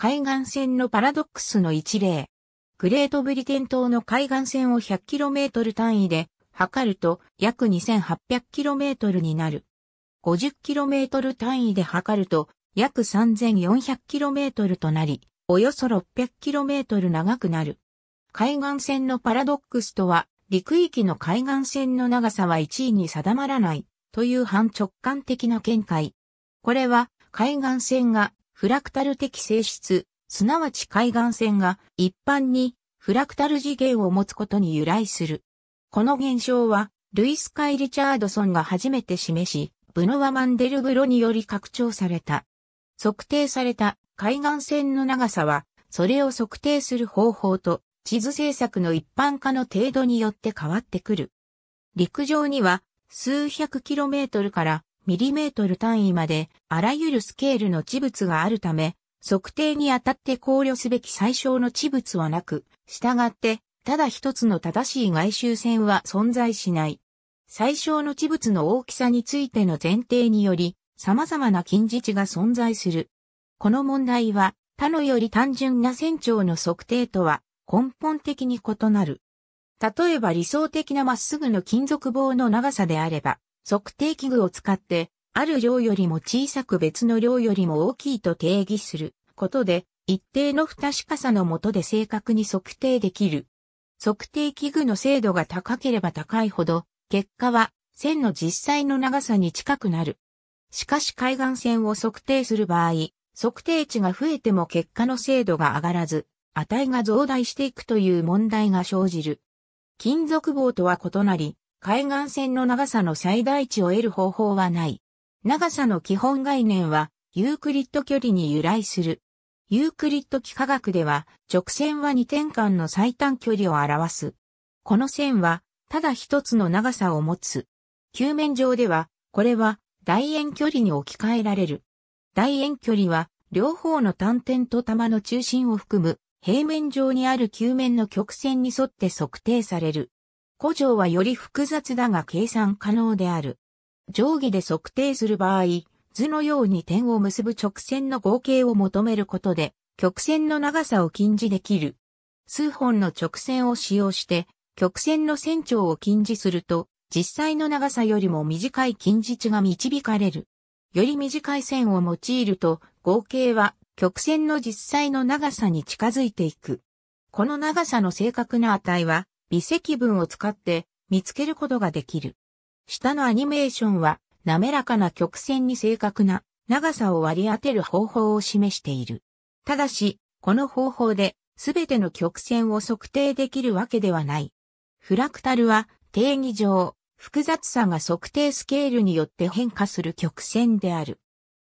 海岸線のパラドックスの一例。グレートブリテン島の海岸線を 100km 単位で測ると約 2800km になる。50km 単位で測ると約 3400km となり、およそ 600km 長くなる。海岸線のパラドックスとは、陸域の海岸線の長さは1位に定まらないという反直感的な見解。これは海岸線がフラクタル的性質、すなわち海岸線が一般にフラクタル次元を持つことに由来する。この現象は、ルイス・カイ・リチャードソンが初めて示し、ブノワ・マンデルブロにより拡張された。測定された海岸線の長さは、それを測定する方法と地図制作の一般化の程度によって変わってくる。陸上には数百キロメートルからミリメートル単位まであらゆるスケールの地物があるため、測定にあたって考慮すべき最小の地物はなく、従って、ただ一つの正しい外周線は存在しない。最小の地物の大きさについての前提により、様々な近似値が存在する。この問題は、他のより単純な線長の測定とは根本的に異なる。例えば理想的なまっすぐの金属棒の長さであれば、測定器具を使って、ある量よりも小さく別の量よりも大きいと定義することで、一定の不確かさのもとで正確に測定できる。測定器具の精度が高ければ高いほど、結果は線の実際の長さに近くなる。しかし海岸線を測定する場合、測定値が増えても結果の精度が上がらず、値が増大していくという問題が生じる。金属棒とは異なり、海岸線の長さの最大値を得る方法はない。長さの基本概念は、ユークリッド距離に由来する。ユークリッド幾何学では、直線は2点間の最短距離を表す。この線は、ただ一つの長さを持つ。球面上では、これは、大円距離に置き換えられる。大円距離は、両方の単点と玉の中心を含む、平面上にある球面の曲線に沿って測定される。古城はより複雑だが計算可能である。定規で測定する場合、図のように点を結ぶ直線の合計を求めることで、曲線の長さを禁じできる。数本の直線を使用して、曲線の線長を禁じすると、実際の長さよりも短い近似値が導かれる。より短い線を用いると、合計は曲線の実際の長さに近づいていく。この長さの正確な値は、微積分を使って見つけることができる。下のアニメーションは滑らかな曲線に正確な長さを割り当てる方法を示している。ただし、この方法で全ての曲線を測定できるわけではない。フラクタルは定義上、複雑さが測定スケールによって変化する曲線である。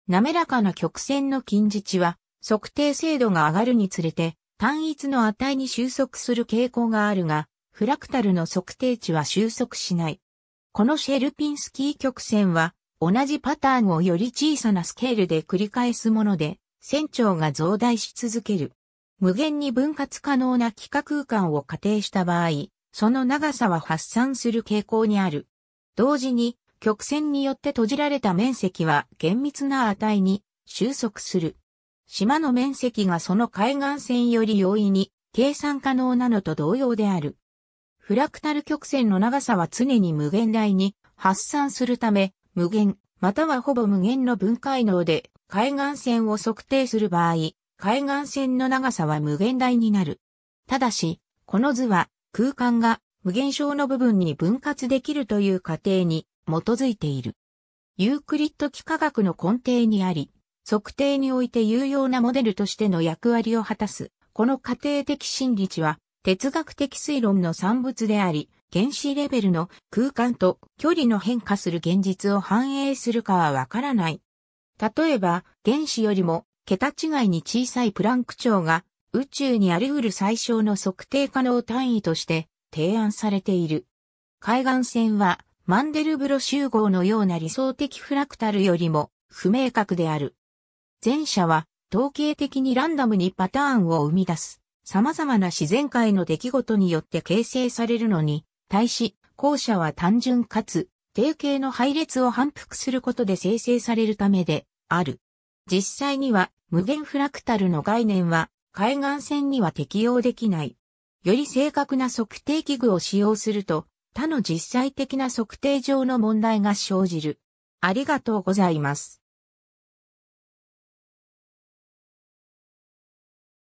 滑らかな曲線の近似値は測定精度が上がるにつれて単一の値に収束する傾向があるが、フラクタルの測定値は収束しない。このシェルピンスキー曲線は、同じパターンをより小さなスケールで繰り返すもので、船長が増大し続ける。無限に分割可能な幾何空間を仮定した場合、その長さは発散する傾向にある。同時に、曲線によって閉じられた面積は厳密な値に収束する。島の面積がその海岸線より容易に計算可能なのと同様である。フラクタル曲線の長さは常に無限大に発散するため、無限、またはほぼ無限の分解能で、海岸線を測定する場合、海岸線の長さは無限大になる。ただし、この図は空間が無限小の部分に分割できるという過程に基づいている。ユークリッド幾何学の根底にあり、測定において有用なモデルとしての役割を果たす、この過程的真理値は、哲学的推論の産物であり、原子レベルの空間と距離の変化する現実を反映するかはわからない。例えば、原子よりも桁違いに小さいプランク長が宇宙にあり得る最小の測定可能単位として提案されている。海岸線はマンデルブロ集合のような理想的フラクタルよりも不明確である。前者は統計的にランダムにパターンを生み出す。様々な自然界の出来事によって形成されるのに、対し、後者は単純かつ、定型の配列を反復することで生成されるためで、ある。実際には、無限フラクタルの概念は、海岸線には適用できない。より正確な測定器具を使用すると、他の実際的な測定上の問題が生じる。ありがとうございます。